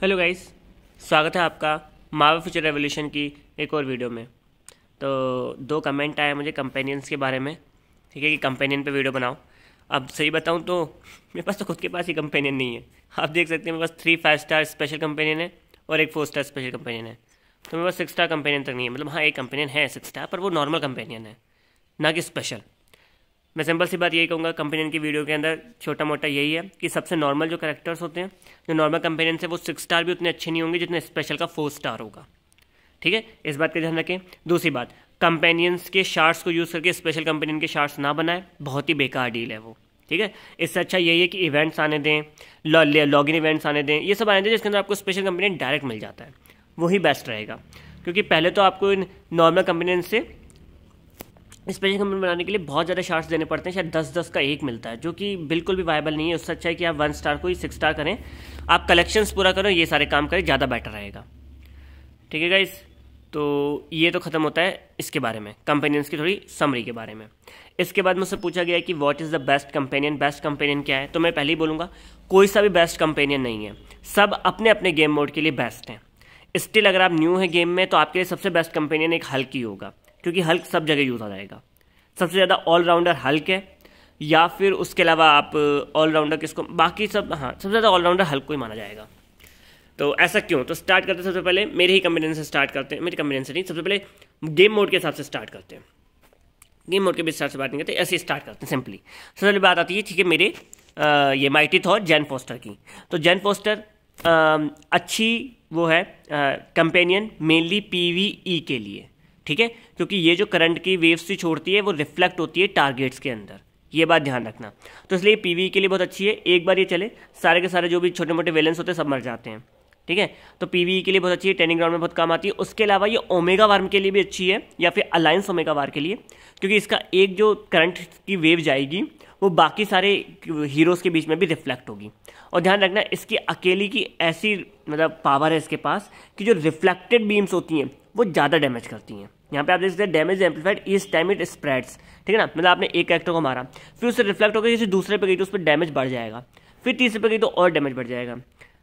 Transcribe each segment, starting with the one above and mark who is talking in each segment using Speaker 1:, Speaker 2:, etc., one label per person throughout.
Speaker 1: hello guys स्वागत है आपका मावे फ्यूचर रेवोल्यूशन की एक और वीडियो में तो दो कमेंट आए मुझे कंपेनियंस के बारे में ठीक है कि कंपेनियन पे वीडियो बनाओ अब सही बताऊं तो मेरे पास तो खुद के पास ही कंपेनियन नहीं है आप देख सकते हैं मेरे पास three five star special companion है और एक फोर स्टार स्पेशल कंपेनियन है तो मेरे पास सिक्स स्टार कंपेनियन तक नहीं है मतलब हाँ एक कंपेनियन है सिक्स स्टार पर वो नॉर्मल कंपेनियन है ना कि स्पेशल मैं सिंपल सी बात यही कहूँगा कंपेनियन की वीडियो के अंदर छोटा मोटा यही है कि सबसे नॉर्मल जो करेक्टर्स होते हैं जो नॉर्मल कंपेनियन से वो सिक्स स्टार भी उतने अच्छे नहीं होंगे जितने स्पेशल का फोर स्टार होगा ठीक है इस बात का ध्यान रखें दूसरी बात कंपेनियंस के शार्ट्स को यूज़ करके स्पेशल कंपेनियन के शार्ट्स ना बनाए बहुत ही बेकार डील है वो ठीक है इससे अच्छा यही है कि इवेंट्स आने दें लॉग इन इवेंट्स आने दें ये सब आने दें जिसके अंदर आपको स्पेशल कंपेनियन डायरेक्ट मिल जाता है वही बेस्ट रहेगा क्योंकि पहले तो आपको इन नॉर्मल कंपेनियन से स्पेशल कंपनी बनाने के लिए बहुत ज़्यादा शार्ट्स देने पड़ते हैं शायद दस दस का एक मिलता है जो कि बिल्कुल भी वायबल नहीं है उससे अच्छा है कि आप वन स्टार को ही सिक्स स्टार करें आप कलेक्शंस पूरा करो ये सारे काम करें ज़्यादा बेटर रहेगा ठीक है गाइज़ तो ये तो ख़त्म होता है इसके बारे में कंपेनियंस की थोड़ी समरी के बारे में इसके बाद मुझसे पूछा गया कि what is the best companion best companion क्या है तो मैं पहले ही बोलूँगा कोई सा भी बेस्ट कंपेनियन नहीं है सब अपने अपने गेम मोड के लिए बेस्ट हैं स्टिल अगर आप न्यू हैं गेम में तो आपके लिए सबसे बेस्ट कंपेनियन एक हल्की होगा क्योंकि हल्क सब जगह यूज़ हो जाएगा सबसे ज़्यादा ऑलराउंडर हल्क है या फिर उसके अलावा आप ऑलराउंडर uh, किसको बाकी सब हाँ सबसे ज़्यादा ऑलराउंडर हल्क को ही माना जाएगा तो ऐसा क्यों तो स्टार्ट करते हैं सबसे पहले मेरे ही कंबिनेशन से स्टार्ट करते हैं मेरे कंबिनेशन से नहीं सबसे पहले गेम मोड के हिसाब से स्टार्ट करते हैं गेम मोड के बीच स्टार्ट से बात नहीं करते ऐसे स्टार्ट करते हैं सिंपली सबसे पहले बात आती है ठीक है मेरे आ, uh, ये माइटी थॉर जैन पोस्टर की तो जैन पोस्टर um, अच्छी वो है कंपेनियन मेनली पी के लिए ठीक है क्योंकि ये जो करंट की वेव्स से छोड़ती है वो रिफ्लेक्ट होती है टारगेट्स के अंदर ये बात ध्यान रखना तो इसलिए पीवी के लिए बहुत अच्छी है एक बार ये चले सारे के सारे जो भी छोटे मोटे वेलेंस होते हैं सब मर जाते हैं ठीक है तो पीवी के लिए बहुत अच्छी है ट्रेनिंग ग्राउंड में बहुत काम आती है उसके अलावा ये ओमेगा वार्म के लिए भी अच्छी है या फिर अलायंस ओमेगा वार के लिए क्योंकि इसका एक जो करंट की वेव जाएगी वो बाकी सारे हीरोज़ के बीच में भी रिफ्लेक्ट होगी और ध्यान रखना इसकी अकेली की ऐसी मतलब पावर है इसके पास कि जो रिफ्लेक्टेड बीम्स होती हैं वो ज़्यादा डैमेज करती हैं यहाँ पे आप देख सकते हैं डैमेज एम्पलीफाइड इस टाइम इट स्प्रेड्स ठीक है ना मतलब आपने एक एक्टर को मारा फिर उससे रिफ्लेक्ट होकर किसी दूसरे पे गई तो उस पर डैमेज बढ़ जाएगा फिर तीसरे पे गई तो और डैमेज बढ़ जाएगा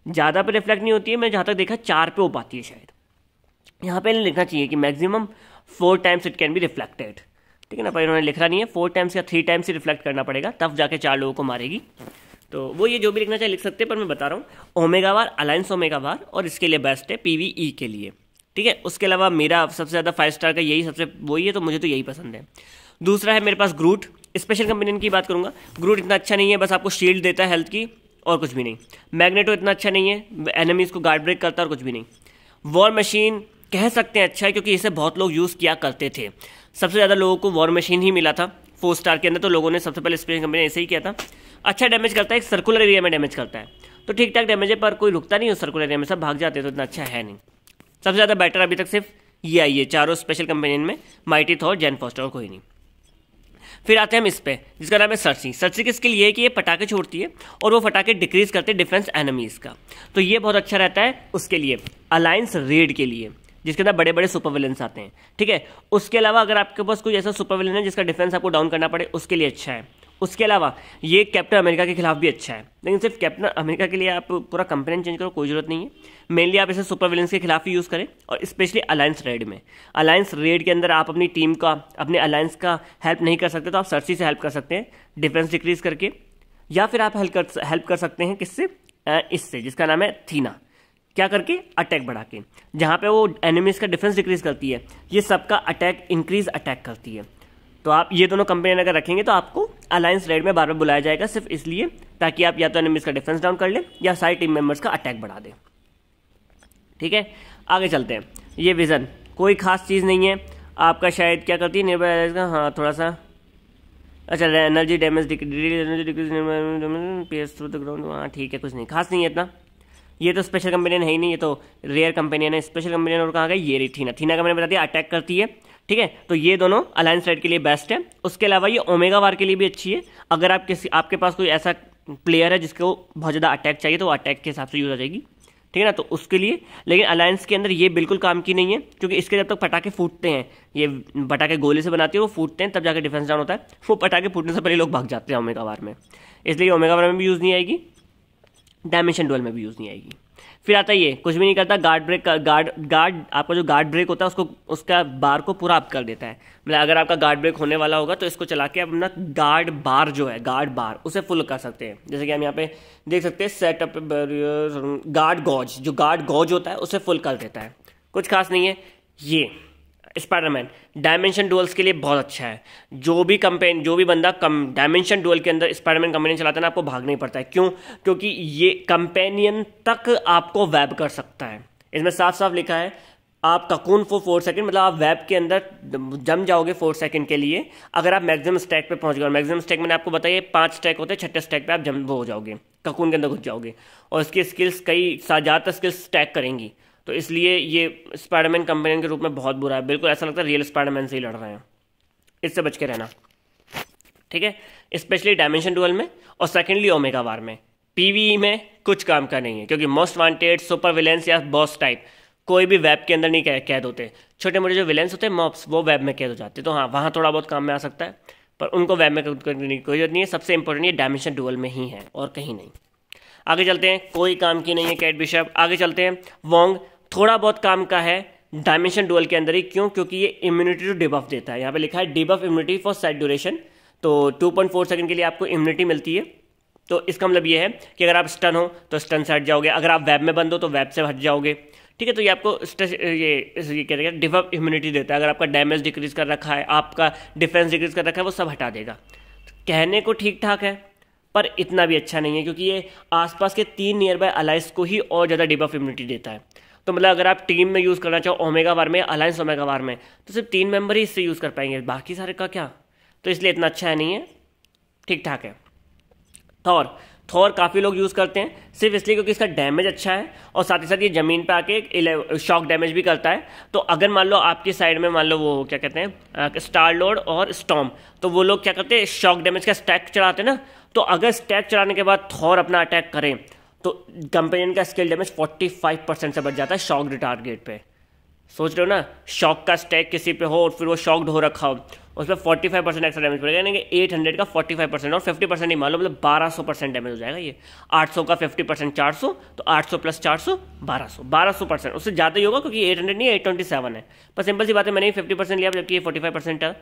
Speaker 1: ज़्यादा पे रिफ्लेक्ट नहीं होती है मैं जहाँ तक देखा चार पे हो पाती है शायद यहाँ पे लिखना चाहिए कि maximum four times it can be reflected ठीक है ना पर इन्होंने लिखा नहीं है फोर टाइम्स या थ्री टाइम्स ही रिफ्लेक्ट करना पड़ेगा तब जाके चार लोगों को मारेगी तो वो ये जो भी लिखना चाहे लिख सकते हैं पर मैं बता रहा हूँ ओमेगा अलायंस ओमेगा और इसके लिए बेस्ट है ई e के लिए ठीक है उसके अलावा मेरा सबसे ज़्यादा फाइव स्टार का यही सबसे वही है तो मुझे तो यही पसंद है दूसरा है मेरे पास ग्रूट स्पेशल कंपनी की बात करूँगा ग्रूट इतना अच्छा नहीं है बस आपको शील्ड देता है हेल्थ की और कुछ भी नहीं मैग्नेटो इतना अच्छा नहीं है एनमीज को गार्ड ब्रेक करता और कुछ भी नहीं वॉर मशीन कह सकते हैं अच्छा है क्योंकि इसे बहुत लोग यूज़ किया करते थे सबसे ज़्यादा लोगों को वॉर मशीन ही मिला था फोर स्टार के अंदर तो लोगों ने सबसे पहले स्पेशल कंपनी ऐसे ही किया था अच्छा डैमेज करता है एक सर्कुलर एरिया में डैमेज करता है तो ठीक ठाक डैमेज है पर कोई रुकता नहीं उस सर्कुलर एरिया में सब भाग जाते तो इतना अच्छा है नहीं सबसे ज़्यादा बेटर अभी तक सिर्फ ये आई है चारों स्पेशल कंपेनियन में माइटी थॉर जैन फॉस्टर और कोई नहीं फिर आते हैं हम इस पर जिसका नाम है सरसी सरसी की स्किल ये है कि ये पटाखे छोड़ती है और वो पटाखे डिक्रीज करते हैं डिफेंस एनमीज का तो ये बहुत अच्छा रहता है उसके लिए अलायंस रेड के लिए जिसके अंदर बड़े बड़े सुपर विलेंस आते हैं ठीक है उसके अलावा अगर आपके पास कोई ऐसा सुपर विलेन है जिसका डिफेंस आपको डाउन करना पड़े उसके लिए अच्छा है उसके अलावा ये कैप्टन अमेरिका के खिलाफ भी अच्छा है लेकिन सिर्फ कैप्टन अमेरिका के लिए आप पूरा कंपेनेंट चेंज करो कोई ज़रूरत नहीं है मेनली आप इसे सुपर विलेंस के खिलाफ ही यूज़ करें और स्पेशली अलायंस रेड में अलायंस रेड के अंदर आप अपनी टीम का अपने अलायंस का हेल्प नहीं कर सकते तो आप सर्सी से हेल्प कर सकते हैं डिफेंस डिक्रीज करके या फिर आप हेल्प कर हेल्प कर सकते हैं किससे इससे जिसका नाम है थीना क्या करके अटैक बढ़ा के जहाँ पे वो एनिमीज का डिफेंस डिक्रीज करती है ये सबका अटैक इंक्रीज अटैक करती है तो आप ये दोनों कंपनी अगर रखेंगे तो आपको अलायंस रेड में बार बार बुलाया जाएगा सिर्फ इसलिए ताकि आप या तो एनिमीज का डिफेंस डाउन कर लें या सारी टीम मेंबर्स का अटैक बढ़ा दें ठीक है आगे चलते हैं ये विज़न कोई खास चीज़ नहीं है आपका शायद क्या करती है निर्भर हाँ थोड़ा सा अच्छा एनर्जी डैमेज ग्राउंड हाँ ठीक है कुछ नहीं खास नहीं है इतना ये तो स्पेशल कंपनी है ही नहीं ये तो रेयर कंपनी है स्पेशल कंपेनियन और कहाँ गई ये रही थीना थीना का मैंने बता दिया अटैक करती है ठीक है तो ये दोनों अलायंस रेड के लिए बेस्ट है उसके अलावा ये ओमेगा वार के लिए भी अच्छी है अगर आप किसी आपके पास कोई ऐसा प्लेयर है जिसको बहुत ज़्यादा अटैक चाहिए तो अटैक के हिसाब से यूज़ आ जाएगी ठीक है ना तो उसके लिए लेकिन अलायंस के अंदर ये बिल्कुल काम की नहीं है क्योंकि इसके जब तक पटाखे फूटते हैं ये पटाखे गोले से बनाती है वो फूटते हैं तब जाकर डिफेंस डाउन होता है वो पटाखे फूटने से पहले लोग भाग जाते हैं ओमेगा वार में इसलिए ओमेगा वार में भी यूज़ नहीं आएगी डायमेंशन डोल में भी यूज़ नहीं आएगी फिर आता ये कुछ भी नहीं करता गार्ड ब्रेक का गार्ड गार्ड आपका जो गार्ड ब्रेक होता है उसको उसका बार को पूरा अप कर देता है मतलब अगर आपका गार्ड ब्रेक होने वाला होगा तो इसको चला के आप अपना गार्ड बार जो है गार्ड बार उसे फुल कर सकते हैं जैसे कि हम यहाँ पे देख सकते हैं सेटअप गार्ड गॉज जो गार्ड गॉज होता है उसे फुल कर देता है कुछ खास नहीं है ये स्पाइडरमैन डायमेंशन डुअल्स के लिए बहुत अच्छा है जो भी कंपेन जो भी बंदा कम डायमेंशन डुअल के अंदर स्पाइडरमैन कंपेनियन चलाता है ना आपको भागना ही पड़ता है क्यों क्योंकि ये कंपेनियन तक आपको वैब कर सकता है इसमें साफ साफ लिखा है आप ककून फॉर फोर सेकंड मतलब आप वेब के अंदर जम जाओगे फोर सेकंड के लिए अगर आप मैक्सिमम स्टैक पे पहुंच गए और मैक्सिमम स्टैक मैंने आपको बताया पांच स्टैक होते हैं छठे स्टैक पे आप जम वो हो जाओगे ककून के अंदर घुस जाओगे और इसकी स्किल्स कई ज़्यादातर स्किल्स स्टैक करेंगी तो इसलिए ये स्पाइडरमैन कंपेनियन के रूप में बहुत बुरा है बिल्कुल ऐसा लगता है रियल स्पाइडरमैन से ही लड़ रहे हैं इससे बच के रहना ठीक है स्पेशली डायमेंशन डुअल में और सेकेंडली ओमेगा वार में पीवी e में कुछ काम का नहीं है क्योंकि मोस्ट वांटेड सुपर विलेंस या बॉस टाइप कोई भी वेब के अंदर नहीं कैद होते छोटे मोटे जो विलेंस होते हैं मॉप्स वो वेब में कैद हो जाते हैं तो हाँ वहाँ थोड़ा बहुत काम में आ सकता है पर उनको वेब में करने की कोई जरूरत नहीं है सबसे इंपॉर्टेंट ये डायमेंशन डुअल में ही है और कहीं नहीं आगे चलते हैं कोई काम की नहीं है कैट बिशप आगे चलते हैं वोंग थोड़ा बहुत काम का है डायमेंशन डुअल के अंदर ही क्यों क्योंकि ये इम्यूनिटी टू डिबफ देता है यहाँ पे लिखा है debuff immunity for set duration तो 2.4 सेकंड के लिए आपको इम्यूनिटी मिलती है तो इसका मतलब ये है कि अगर आप स्टन हो तो स्टन से हट जाओगे अगर आप वेब में बंद हो तो वेब से हट जाओगे ठीक है तो ये आपको ये ये कह रहे हैं इम्यूनिटी देता है अगर आपका डैमेज डिक्रीज कर रखा है आपका डिफेंस डिक्रीज कर रखा है वो सब हटा देगा कहने को ठीक ठाक है पर इतना भी अच्छा नहीं है क्योंकि ये आसपास के तीन नियर बाय अलाइंस को ही और ज़्यादा डिबफ इम्यूनिटी देता है तो मतलब अगर आप टीम में यूज़ करना चाहो ओमेगा वार में अलायंस ओमेगा वार में तो सिर्फ तीन मेंबर ही इससे यूज़ कर पाएंगे बाकी सारे का क्या तो इसलिए इतना अच्छा है नहीं है ठीक ठाक है थॉर थॉर काफ़ी लोग यूज़ करते हैं सिर्फ इसलिए क्योंकि इसका डैमेज अच्छा है और साथ ही साथ ये ज़मीन पर आके शॉक डैमेज भी करता है तो अगर मान लो आपकी साइड में मान लो वो क्या कहते हैं स्टार लोड और स्टॉम तो वो लोग क्या करते हैं शॉक डैमेज का स्टैक चढ़ाते हैं ना तो अगर स्टैक चलाने के बाद थॉर अपना अटैक करें तो कंपेनियन का स्किल डैमेज 45 परसेंट से बढ़ जाता है शॉक टारगेट पे सोच रहे हो ना शॉक का स्टैक किसी पे हो और फिर वो शॉक्ड हो रखा हो उस पर forty five percent extra damage पड़ेगा यानी कि एट हंड्रेड का फोर्टी फाइव परसेंट और फिफ्टी परसेंट नहीं मान लो मतलब बारह सौ परसेंट डैमेज हो जाएगा ये आठ सौ का फिफ्टी परसेंट चार सौ तो आठ सौ प्लस चार सौ बारह सौ बारह सौ परसेंट उससे ज़्यादा ही होगा क्योंकि एट हंड्रेड नहीं एट ट्वेंटी सेवन है पर सिंपल सी बात है मैंने फिफ्टी परसेंट लिया जबकि ये फोर्टी फाइव परसेंट है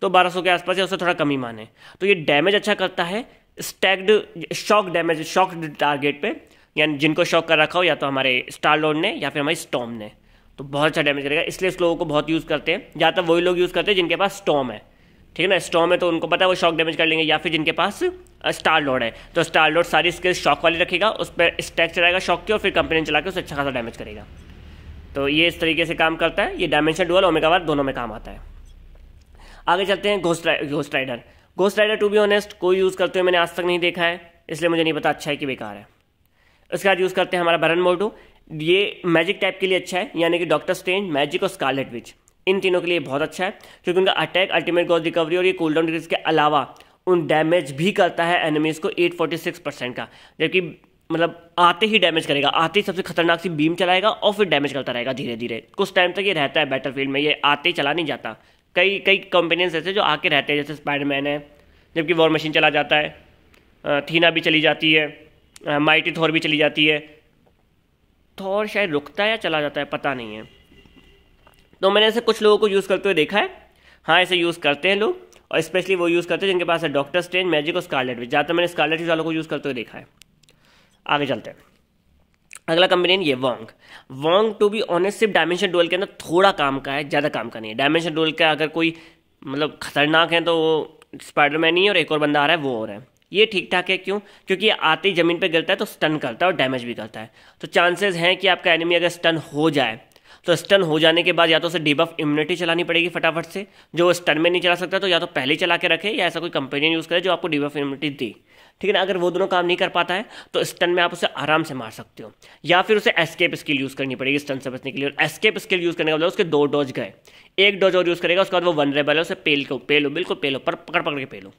Speaker 1: तो बारह सौ के आसपास है उससे थोड़ा कमी माने तो ये डैमेज अच्छा करता है staggered shock damage shock target पे यानी जिनको शॉक कर रखा हो या तो हमारे स्टार लोड ने या फिर हमारी स्टॉम ने तो बहुत अच्छा डैमेज करेगा इसलिए इस लोगों को बहुत यूज़ करते हैं ज़्यादातर वही लोग यूज़ करते हैं जिनके पास स्टॉम है ठीक है ना स्टॉम है तो उनको पता है वो शॉक डैमेज कर लेंगे या फिर जिनके पास स्टार लोड है तो स्टार लोड सारी स्किल्स शॉक वाली रखेगा उस पर स्टैक चलाएगा शॉक की और फिर कंपनी चला के उसे अच्छा खासा डैमेज करेगा तो ये इस तरीके से काम करता है ये डायमेंशन डुअल ओमेगावार दोनों में काम आता है आगे चलते हैं ghost ghost rider ghost rider to be honest कोई यूज़ करते हुए मैंने आज तक नहीं देखा है इसलिए मुझे नहीं पता अच्छा है कि बेकार है उसके बाद यूज़ करते हैं हमारा भरन मोटू ये मैजिक टाइप के लिए अच्छा है यानी कि डॉक्टर स्टेंज मैजिक और स्कारलेट विच इन तीनों के लिए बहुत अच्छा है क्योंकि उनका अटैक अल्टीमेट गॉज रिकवरी और ये कूल डाउन डिग्रीज के अलावा उन डैमेज भी करता है एनिमीज को 846 परसेंट का जबकि मतलब आते ही डैमेज करेगा आते ही सबसे खतरनाक सी बीम चलाएगा और फिर डैमेज करता रहेगा धीरे धीरे कुछ टाइम तक ये रहता है बैटल फील्ड में ये आते ही चला नहीं जाता कई कई कंपेनियंस ऐसे जो आके रहते हैं जैसे स्पाइडरमैन है जबकि वॉर मशीन चला जाता है थीना भी चली जाती है माइटी थोर भी चली जाती है थोर शायद रुकता है या चला जाता है पता नहीं है तो मैंने ऐसे कुछ लोगों को यूज़ करते हुए देखा है हाँ ऐसे यूज़ करते हैं लोग और स्पेशली वो यूज़ करते हैं जिनके पास है डॉक्टर स्ट्रेंज मैजिक और स्कारलेट भी ज़्यादातर मैंने स्कारलेट वालों को यूज़ करते हुए देखा है आगे चलते हैं अगला कंपेनियन ये Wong Wong to be honest सिर्फ डायमेंशन डोल के अंदर थोड़ा काम का है ज़्यादा काम का नहीं है डायमेंशन डोल का अगर कोई मतलब खतरनाक है तो वो स्पाइडरमैन ही और एक और बंदा आ रहा है वो और है ये ठीक ठाक है क्यों क्योंकि ये आते ही ज़मीन पर गिरता है तो स्टन करता है और डैमेज भी करता है तो चांसेस हैं कि आपका एनिमी अगर स्टन हो जाए तो स्टन हो जाने के बाद या तो उसे ऑफ इम्यूनिटी चलानी पड़ेगी फटाफट से जो स्टन में नहीं चला सकता तो या तो पहले चला के रखे या ऐसा कोई कंपेनियन यूज़ करे जो आपको ऑफ इम्यूनिटी दी ठीक है ना अगर वो दोनों काम नहीं कर पाता है तो स्टन में आप उसे आराम से मार सकते हो या फिर उसे एस्केप स्किल यूज़ करनी पड़ेगी स्टन से बचने के लिए और एस्केप स्किल यूज़ करने का मतलब उसके दो डोज गए एक डोज और यूज़ करेगा उसके बाद वो वनरेबल है उसे पेल को पेलो बिल्कुल पेलो पर पकड़ पकड़ के पेलो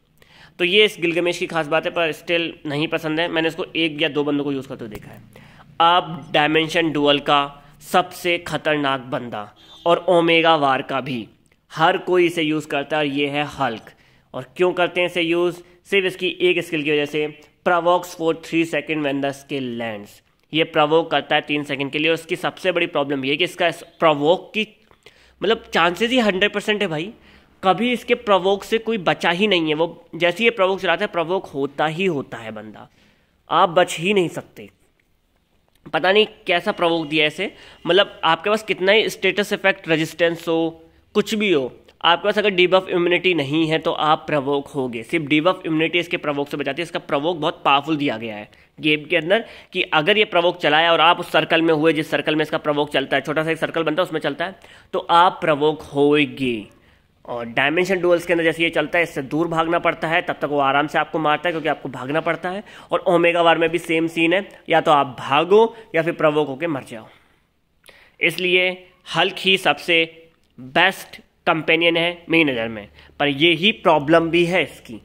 Speaker 1: तो ये इस गिलगमेश की खास बात है पर स्टिल नहीं पसंद है मैंने इसको एक या दो बंदों को यूज़ करते हुए देखा है अब डायमेंशन डुअल का सबसे खतरनाक बंदा और ओमेगा वार का भी हर कोई इसे यूज़ करता है और ये है हल्क और क्यों करते हैं इसे यूज़ सिर्फ इसकी एक स्किल की वजह से provokes for three second when the skill lands ये प्रवोक करता है तीन सेकेंड के लिए और उसकी सबसे बड़ी प्रॉब्लम ये कि इसका प्रवोक की मतलब चांसेस ही हंड्रेड परसेंट है भाई कभी इसके प्रवोक से कोई बचा ही नहीं है वो जैसे ये प्रवोक चलाता है प्रवोक होता ही होता है बंदा आप बच ही नहीं सकते पता नहीं कैसा प्रवोक दिया इसे मतलब आपके पास कितना ही स्टेटस इफेक्ट रेजिस्टेंस हो कुछ भी हो आपके पास अगर डीबफ इम्यूनिटी नहीं है तो आप प्रवोक होगे सिर्फ डीबफ इम्यूनिटी इसके प्रवोक से बचाती है इसका प्रवोक बहुत पावरफुल दिया गया है गेम के अंदर कि अगर ये प्रवोक चलाया और आप उस सर्कल में हुए जिस सर्कल में इसका प्रवोक चलता है छोटा सा एक सर्कल बनता है उसमें चलता है तो आप प्रवोक होएगी और डायमेंशन डुअल्स के अंदर जैसे ये चलता है इससे दूर भागना पड़ता है तब तक वो आराम से आपको मारता है क्योंकि आपको भागना पड़ता है और ओमेगा वार में भी सेम सीन है या तो आप भागो या फिर प्रवोक होकर मर जाओ इसलिए हल्क ही सबसे बेस्ट कंपेनियन है मेरी नज़र में पर यही प्रॉब्लम भी है इसकी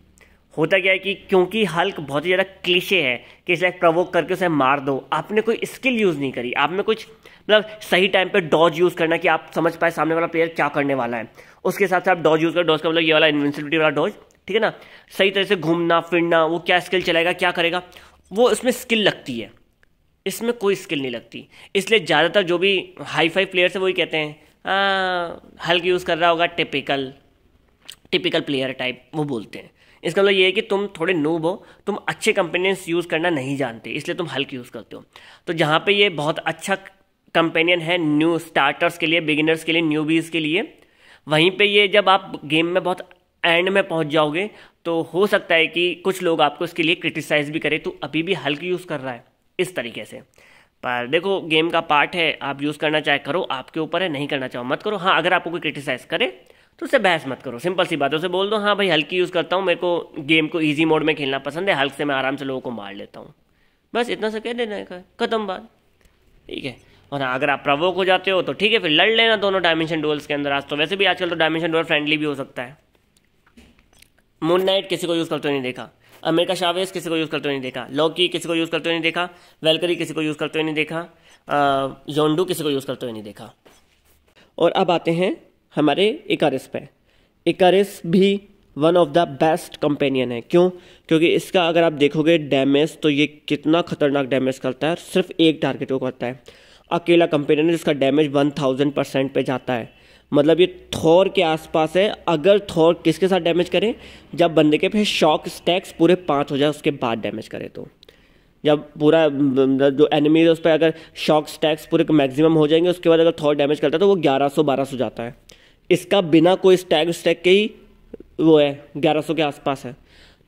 Speaker 1: होता क्या है कि क्योंकि हल्क बहुत ही ज़्यादा क्लिशे है कि इसे प्रवोक करके उसे मार दो आपने कोई स्किल यूज़ नहीं करी आपने कुछ मतलब सही टाइम पे डॉज यूज़ करना कि आप समझ पाए सामने वाला प्लेयर क्या करने वाला है उसके हिसाब से आप डॉज यूज़ करो डॉज का मतलब ये वाला इन्वेंसिबिलिटी वाला डॉज ठीक है ना सही तरह से घूमना फिरना वो क्या स्किल चलाएगा क्या करेगा वो इसमें स्किल लगती है इसमें कोई स्किल नहीं लगती इसलिए ज़्यादातर जो भी हाई फाई प्लेयर्स हैं वही कहते हैं हल्क यूज़ कर रहा होगा टिपिकल टिपिकल प्लेयर टाइप वो बोलते हैं इसका मतलब ये है कि तुम थोड़े नूब हो तुम अच्छे कंपेनियंस यूज़ करना नहीं जानते इसलिए तुम हल्क यूज़ करते हो तो जहाँ पे ये बहुत अच्छा कंपेनियन है न्यू स्टार्टर्स के लिए बिगिनर्स के लिए न्यू के लिए वहीं पे ये जब आप गेम में बहुत एंड में पहुंच जाओगे तो हो सकता है कि कुछ लोग आपको इसके लिए क्रिटिसाइज़ भी करें तो अभी भी हल्क यूज़ कर रहा है इस तरीके से पर देखो गेम का पार्ट है आप यूज़ करना चाहे करो आपके ऊपर है नहीं करना चाहो मत करो हाँ अगर आपको कोई क्रिटिसाइज़ करे तो उससे बहस मत करो सिंपल सी बात है उसे बोल दो हाँ भाई हल्की यूज़ करता हूँ मेरे को गेम को ईजी मोड में खेलना पसंद है हल्क से मैं आराम से लोगों को मार लेता हूँ बस इतना सा कह देना है खत्म बात ठीक है और हाँ अगर आप प्रवोक हो जाते हो तो ठीक है फिर लड़ लेना दोनों डायमेंशन डोल्स के अंदर आज तो वैसे भी आजकल तो डायमेंशन डोल फ्रेंडली भी हो सकता है मून नाइट किसी को यूज़ करते नहीं देखा अमेरिका शावेज किसी को यूज़ करते हुए नहीं देखा लौकी किसी को यूज़ करते हुए नहीं देखा वेलकरी किसी को यूज़ करते हुए नहीं देखा जोंडू किसी को यूज़ करते हुए नहीं देखा और अब आते हैं हमारे इकारिस पे इकारिस भी one of the best companion है क्यों क्योंकि इसका अगर आप देखोगे डैमेज तो ये कितना खतरनाक डैमेज करता है सिर्फ एक टारगेट को करता है अकेला कंपेनियन जिसका डैमेज वन थाउजेंड परसेंट पर जाता है मतलब ये थौर के आसपास है अगर थौर किसके साथ डैमेज करें जब बंदे के फिर शॉक स्टैक्स पूरे पाँच हो जाए उसके बाद डैमेज करें तो जब पूरा मतलब जो एनिमी है उस पर अगर शॉक स्टैक्स पूरे मैक्सिमम हो जाएंगे उसके बाद अगर थॉर डैमेज करता है तो वो ग्यारह सौ बारह सौ जाता है इसका बिना कोई स्टैग स्टैक के ही वो है ग्यारह सौ के आसपास है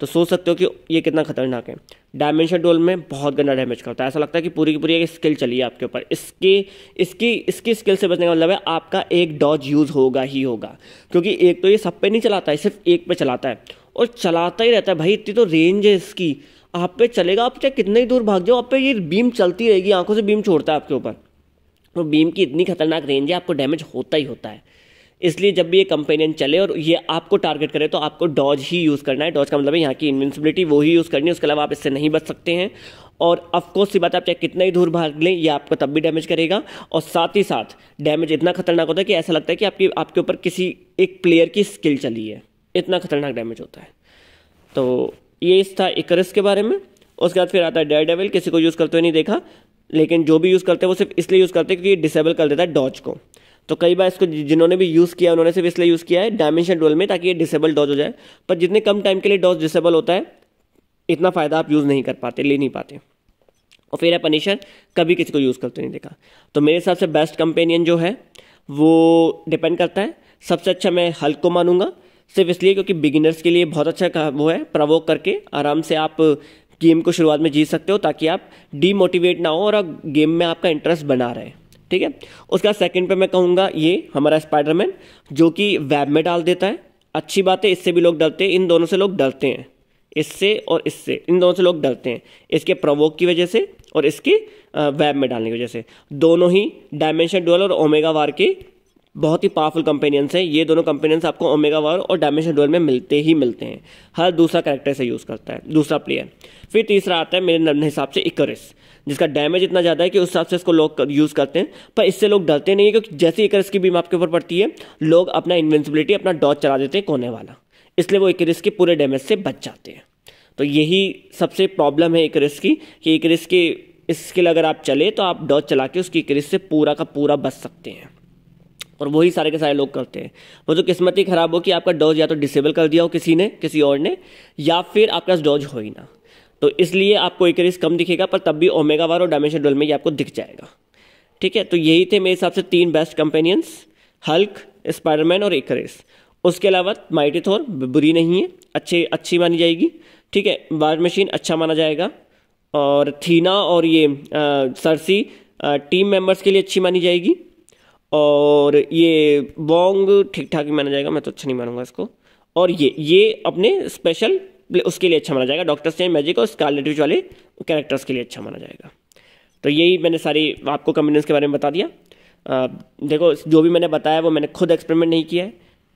Speaker 1: तो सोच सकते हो कि ये कितना खतरनाक है डायमेंशन डोल में बहुत गंदा डैमेज करता है ऐसा लगता है कि पूरी की पूरी एक स्किल चली है आपके ऊपर इसकी इसकी इसकी स्किल से बचने का मतलब है आपका एक डॉज यूज़ होगा ही होगा क्योंकि एक तो ये सब पे नहीं चलाता है सिर्फ एक पे चलाता है और चलाता ही रहता है भाई इतनी तो रेंज है इसकी आप पे चलेगा आप चाहे कितने ही दूर भाग जाओ आप पे ये बीम चलती रहेगी आंखों से बीम छोड़ता है आपके ऊपर और बीम की इतनी खतरनाक रेंज है आपको डैमेज होता ही होता है इसलिए जब भी ये कंपेनियन चले और ये आपको टारगेट करे तो आपको डॉज ही यूज़ करना है डॉज का मतलब है यहाँ की इन्विंसिबिलिटी वो ही यूज़ करनी है उसके अलावा आप इससे नहीं बच सकते हैं और अफकोर्स ये बात आप चाहे कितना ही दूर भाग लें ये आपको तब भी डैमेज करेगा और साथ ही साथ डैमेज इतना खतरनाक होता है कि ऐसा लगता है कि आपकी आपके ऊपर किसी एक प्लेयर की स्किल चली है इतना खतरनाक डैमेज होता है तो ये इस था इकरस के बारे में उसके बाद फिर आता है डेयर डेवल किसी को यूज़ करते हुए नहीं देखा लेकिन जो भी यूज़ करते हैं वो सिर्फ इसलिए यूज़ करते हैं क्योंकि ये डिसेबल कर देता है डॉज को तो कई बार इसको जिन्होंने भी यूज़ किया उन्होंने सिर्फ इसलिए यूज़ किया है डायमेंशन डोल में ताकि ये डिसेबल डॉज हो जाए पर जितने कम टाइम के लिए डॉज डिसेबल होता है इतना फ़ायदा आप यूज़ नहीं कर पाते ले नहीं पाते और फिर है पनिशर कभी किसी को यूज़ करते नहीं देखा तो मेरे हिसाब से बेस्ट कंपेनियन जो है वो डिपेंड करता है सबसे अच्छा मैं हल्क को मानूंगा सिर्फ इसलिए क्योंकि बिगिनर्स के लिए बहुत अच्छा वो है प्रवोक करके आराम से आप गेम को शुरुआत में जीत सकते हो ताकि आप डीमोटिवेट ना हो और गेम में आपका इंटरेस्ट बना रहे ठीक है उसका सेकंड पे मैं कहूँगा ये हमारा स्पाइडरमैन जो कि वेब में डाल देता है अच्छी बात है इससे भी लोग डरते हैं इन दोनों से लोग डरते हैं इससे और इससे इन दोनों से लोग डरते हैं इसके प्रवोक की वजह से और इसके वेब में डालने की वजह से दोनों ही डायमेंशन डुअल और ओमेगा वार के बहुत ही पावरफुल कंपेनियंस हैं ये दोनों कंपेनियंस आपको ओमेगा वॉर और डायमेंशन डोल में मिलते ही मिलते हैं हर दूसरा कैरेक्टर से यूज़ करता है दूसरा प्लेयर फिर तीसरा आता है मेरे हिसाब से इकरिस जिसका डैमेज इतना ज़्यादा है कि उस हिसाब से इसको लोग यूज़ करते हैं पर इससे लोग डरते नहीं है क्योंकि जैसे इकरिस की बीम आपके ऊपर पड़ती है लोग अपना इन्वेंसिबिलिटी अपना डॉच चला देते हैं कोने वाला इसलिए वो इकरिस के पूरे डैमेज से बच जाते हैं तो यही सबसे प्रॉब्लम है इकरिस की कि इकरिस की स्किल अगर आप चले तो आप डॉच चला के उसकी इकरिस से पूरा का पूरा बच सकते हैं और वही सारे के सारे लोग करते हैं वो तो किस्मत ही खराब हो कि आपका डोज या तो डिसेबल कर दिया हो किसी ने किसी और ने या फिर आपका डोज हो ही ना तो इसलिए आपको एक रिस्क कम दिखेगा पर तब भी ओमेगा वार और डायमेंशन डोल में ये आपको दिख जाएगा ठीक है तो यही थे मेरे हिसाब से तीन बेस्ट कंपेनियंस हल्क स्पाइडरमैन और एकरेस उसके अलावा माइटी थोर बुरी नहीं है अच्छे अच्छी मानी जाएगी ठीक है वार मशीन अच्छा माना जाएगा और थीना और ये आ, सरसी आ, टीम मेंबर्स के लिए अच्छी मानी जाएगी और ये बोंग ठीक ठाक ही माना जाएगा मैं तो अच्छा नहीं मानूंगा इसको और ये ये अपने स्पेशल उसके लिए अच्छा माना जाएगा डॉक्टर से मैजिक और स्कारलेट विच वाले कैरेक्टर्स के लिए अच्छा माना जाएगा तो यही मैंने सारी आपको कम्बिनेंस के बारे में बता दिया आ, देखो जो भी मैंने बताया वो मैंने खुद एक्सपेरिमेंट नहीं किया है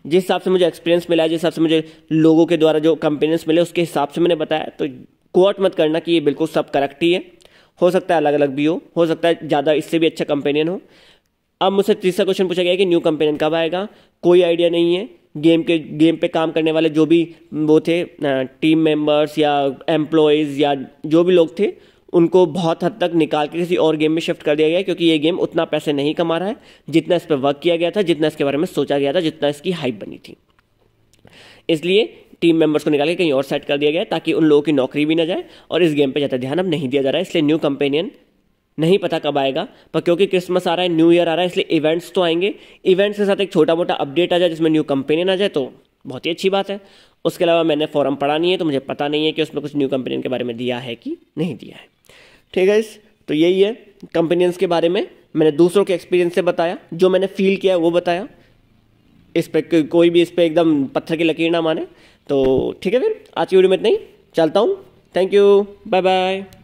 Speaker 1: जिस हिसाब से मुझे एक्सपीरियंस मिला है जिस हिसाब से मुझे लोगों के द्वारा जो कंपेनियंस मिले उसके हिसाब से मैंने बताया तो कोट मत करना कि ये बिल्कुल सब करेक्ट ही है हो सकता है अलग अलग भी हो हो सकता है ज़्यादा इससे भी अच्छा कंपेनियन हो अब मुझसे तीसरा क्वेश्चन पूछा गया कि न्यू कंपेनियन कब आएगा कोई आइडिया नहीं है गेम के गेम पे काम करने वाले जो भी वो थे टीम मेंबर्स या एम्प्लॉयज़ या जो भी लोग थे उनको बहुत हद तक निकाल के किसी और गेम में शिफ्ट कर दिया गया क्योंकि ये गेम उतना पैसे नहीं कमा रहा है जितना इस पर वर्क किया गया था जितना इसके बारे में सोचा गया था जितना इसकी हाइप बनी थी इसलिए टीम मेंबर्स को निकाल के कहीं और सेट कर दिया गया ताकि उन लोगों की नौकरी भी ना जाए और इस गेम पे ज़्यादा ध्यान अब नहीं दिया जा रहा है इसलिए न्यू कंपेनियन नहीं पता कब आएगा पर क्योंकि क्रिसमस आ रहा है न्यू ईयर आ रहा है इसलिए इवेंट्स तो आएंगे इवेंट्स के साथ एक छोटा मोटा अपडेट आ जाए जिसमें न्यू कंपेनियन आ जाए तो बहुत ही अच्छी बात है उसके अलावा मैंने फॉरम पढ़ा नहीं है तो मुझे पता नहीं है कि उसमें कुछ न्यू कंपेनियन के बारे में दिया है कि नहीं दिया है ठीक है इस तो यही है कंपेनियंस के बारे में मैंने दूसरों के एक्सपीरियंस से बताया जो मैंने फील किया है वो बताया इस पर कोई भी इस पर एकदम पत्थर की लकीर ना माने तो ठीक है फिर आज की वीडियो में इतना ही चलता हूँ थैंक यू बाय बाय